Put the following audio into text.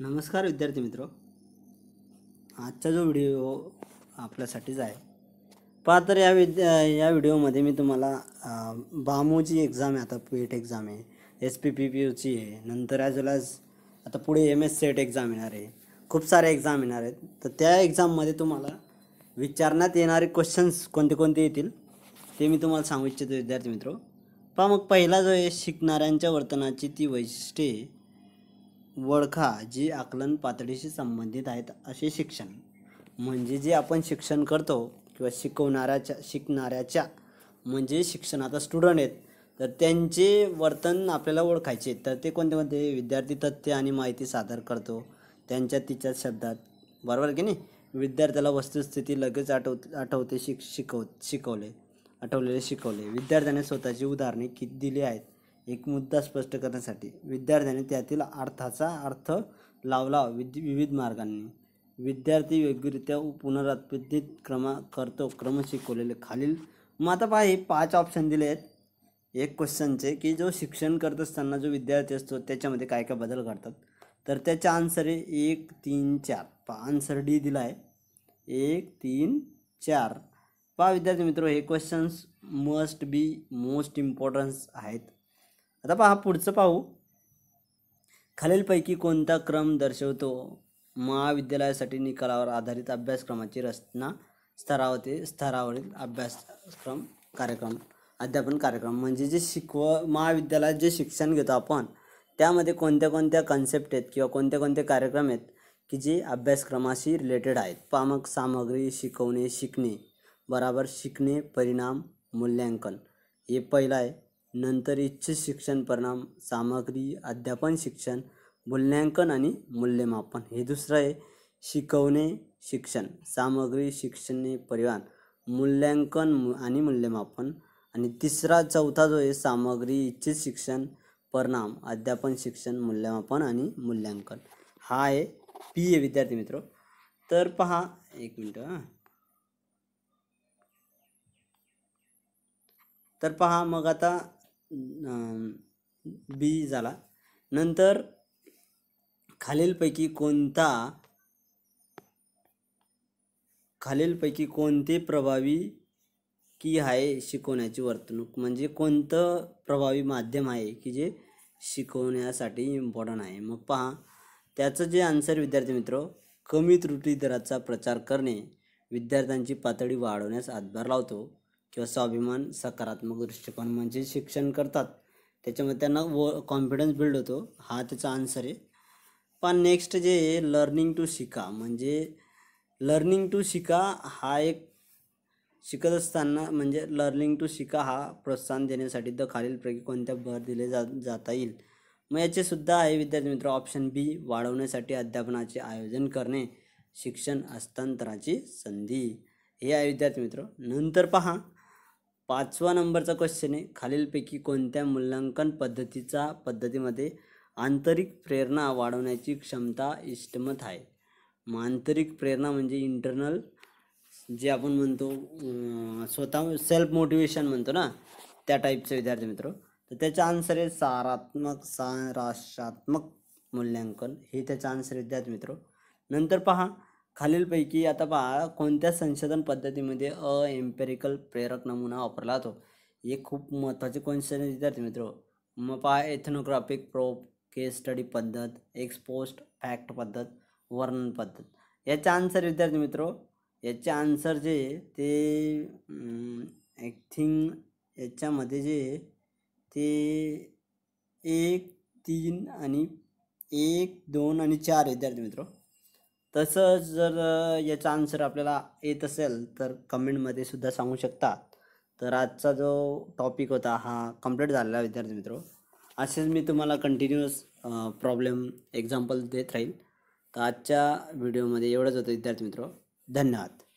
नमस्कार विद्यार्थी मित्र आजचा जो व्हिडिओ आपल्यासाठीच आहे पहा तर या विद्या या व्हिडिओमध्ये मी तुम्हाला बामूची एक्झाम आहे आता पेट एक्झाम e आहे एस पी पी पी यूची आहे नंतर ॲज वेल ॲज आता पुढे एम एस सेट एक्झाम येणार आहे खूप सारे एक्झाम येणार आहेत तर त्या एक्झाममध्ये तुम्हाला विचारण्यात येणारे क्वेश्चन्स कोणते कोणते येतील ते मी तुम्हाला सांगू इच्छितो विद्यार्थी मित्र पहा मग पहिला जो आहे शिकणाऱ्यांच्या वर्तनाची ती वैशिष्ट्ये ओळखा जी आकलन पातळीशी संबंधित आहेत असे शिक्षण म्हणजे जे आपण शिक्षण करतो किंवा शिकवणाऱ्याच्या शिकणाऱ्याच्या म्हणजे शिक्षण आता स्टुडंट आहेत तर त्यांचे वर्तन आपल्याला ओळखायचे तर ते कोणते कोणते विद्यार्थी तथ्य आणि माहिती सादर करतो त्यांच्या तिच्या शब्दात बरोबर की नाही विद्यार्थ्याला वस्तुस्थिती लगेच आठव आठवते शिक शिकव शिकवले आठवलेले शिकवले विद्यार्थ्याने स्वतःची उदाहरणे किती दिली आहेत एक मुद्दा स्पष्ट करण्यासाठी विद्यार्थ्यांनी त्यातील अर्थाचा अर्थ लावला विद विविध मार्गांनी विद्यार्थी योग्यरित्या पुनरुत्पादित क्रमा करतो क्रम शिकवलेले खालील मग आता पहा हे पाच ऑप्शन दिले आहेत एक क्वेश्चनचे की जो शिक्षण करत असताना जो विद्यार्थी असतो त्याच्यामध्ये काय काय बदल घडतात तर त्याच्या आन्सर आहे एक तीन चार पा आन्सर डी दिला आहे एक तीन चार पहा विद्यार्थी मित्र हे questions must be most importance आहेत आता पहा पुढचं पाहू खालीलपैकी कोणता क्रम दर्शवतो महाविद्यालयासाठी निकालावर आधारित अभ्यासक्रमाची रचना स्तरावरती स्तरावरील अभ्यासक्रम कार्यक्रम अध्यापन कार्यक्रम म्हणजे जे शिकव महाविद्यालयात जे शिक्षण घेतो आपण त्यामध्ये कोणत्या कोणत्या कन्सेप्ट आहेत किंवा कोणते कोणते कार्यक्रम आहेत की जे अभ्यासक्रमाशी रिलेटेड आहेत पामक सामग्री शिकवणे शिकणे बराबर शिकणे परिणाम मूल्यांकन हे पहिलं आहे नंतर इच्छित शिक्षण परिणाम सामग्री अध्यापन शिक्षण मूल्यांकन आणि मूल्यमापन हे दुसरं आहे शिकवणे शिक्षण सामग्री शिक्षणे परिवहन मूल्यांकन आणि मूल्यमापन आणि तिसरा चौथा जो आहे सामग्री इच्छित शिक्षण परिणाम अध्यापन शिक्षण मूल्यमापन आणि मूल्यांकन हा आहे पी ए विद्यार्थी मित्र तर पहा एक मिनटं हां तर पहा मग आता बी झाला नंतर खालीलपैकी कोणता खालीलपैकी कोणते प्रभावी की आहे शिकवण्याची वर्तणूक म्हणजे कोणतं प्रभावी माध्यम आहे की जे शिकवण्यासाठी इम्पॉर्टंट आहे मग पहा त्याचं जे आन्सर विद्यार्थी मित्र कमी त्रुटी दराचा प्रचार करणे विद्यार्थ्यांची पातळी वाढवण्यास हातभार लावतो किंवा स्वाभिमान सकारात्मक दृष्टिकोन म्हणजे शिक्षण करतात त्याच्यामध्ये त्यांना व कॉन्फिडन्स बिल्ड होतो हा त्याचा आन्सर आहे पण नेक्स्ट जे आहे लर्निंग टू शिका म्हणजे लर्निंग टू शिका हा एक शिकत असताना म्हणजे लर्निंग टू शिका हा प्रोत्साहन देण्यासाठी द खालीलपैकी कोणत्या भर दिले जा जाता येईल मग याचेसुद्धा आहे विद्यार्थी मित्र ऑप्शन बी वाढवण्यासाठी अध्यापनाचे आयोजन करणे शिक्षण हस्तांतराची संधी हे आहे विद्यार्थी मित्र नंतर पहा पाचवा नंबरचा क्वेश्चन आहे खालीलपैकी कोणत्या मूल्यांकन पद्धतीचा पद्धतीमध्ये आंतरिक प्रेरणा वाढवण्याची क्षमता इष्टमत आहे मग आंतरिक प्रेरणा म्हणजे इंटरनल जे आपण म्हणतो स्वतः सेल्फ मोटिवेशन म्हणतो ना त्या टाईपचे विद्यार्थी मित्र तर त्याचा आन्सर आहे सारात्मक साराशात्मक मूल्यांकन हे त्याचा आन्सर विद्यार्थी मित्र नंतर पहा खालीलपैकी आता पहा कोणत्या संशोधन पद्धतीमध्ये अ एम्पेरिकल प्रेरक नमुना वापरला जातो हे खूप महत्त्वाचे क्वेश्चन विद्यार्थी मित्र मग पहा एथनोग्राफिक प्रोप केस स्टडी पद्धत एक्सपोस्ट फॅक्ट पद्धत वर्णन पद्धत याचे आन्सर विद्यार्थी मित्र याचे आन्सर जे ते आय थिंक याच्यामध्ये जे ते एक तीन आणि एक दोन आणि चार विद्यार्थी मित्र तसंच जर याचा आन्सर आपल्याला येत असेल तर कमेंटमध्ये सुद्धा सांगू शकता तर आजचा जो टॉपिक होता हा कम्प्लीट झालेला विद्यार्थी मित्र असेच मी तुम्हाला कंटिन्युअस प्रॉब्लेम एक्झाम्पल देत राहील तर आजच्या व्हिडिओमध्ये एवढंच होतं विद्यार्थी मित्र धन्यवाद